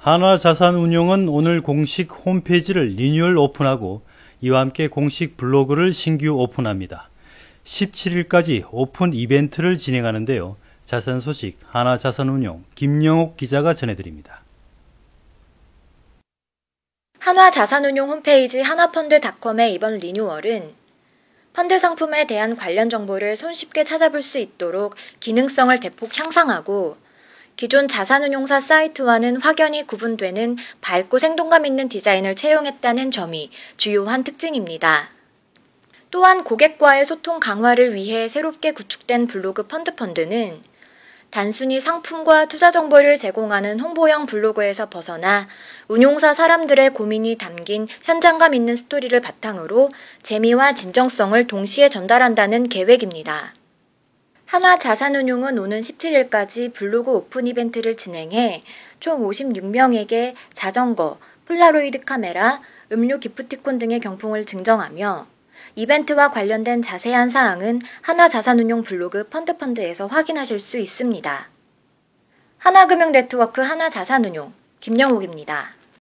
한화자산운용은 오늘 공식 홈페이지를 리뉴얼 오픈하고 이와 함께 공식 블로그를 신규 오픈합니다. 17일까지 오픈 이벤트를 진행하는데요. 자산 소식 한화자산운용 김영옥 기자가 전해드립니다. 한화자산운용 홈페이지 하나펀드닷컴의 이번 리뉴얼은 펀드 상품에 대한 관련 정보를 손쉽게 찾아볼 수 있도록 기능성을 대폭 향상하고 기존 자산운용사 사이트와는 확연히 구분되는 밝고 생동감 있는 디자인을 채용했다는 점이 주요한 특징입니다. 또한 고객과의 소통 강화를 위해 새롭게 구축된 블로그 펀드 펀드는 단순히 상품과 투자 정보를 제공하는 홍보형 블로그에서 벗어나 운용사 사람들의 고민이 담긴 현장감 있는 스토리를 바탕으로 재미와 진정성을 동시에 전달한다는 계획입니다. 하나자산운용은 오는 17일까지 블로그 오픈 이벤트를 진행해 총 56명에게 자전거, 폴라로이드 카메라, 음료 기프티콘 등의 경품을 증정하며 이벤트와 관련된 자세한 사항은 하나자산운용 블로그 펀드펀드에서 확인하실 수 있습니다. 하나금융네트워크 하나자산운용 김영욱입니다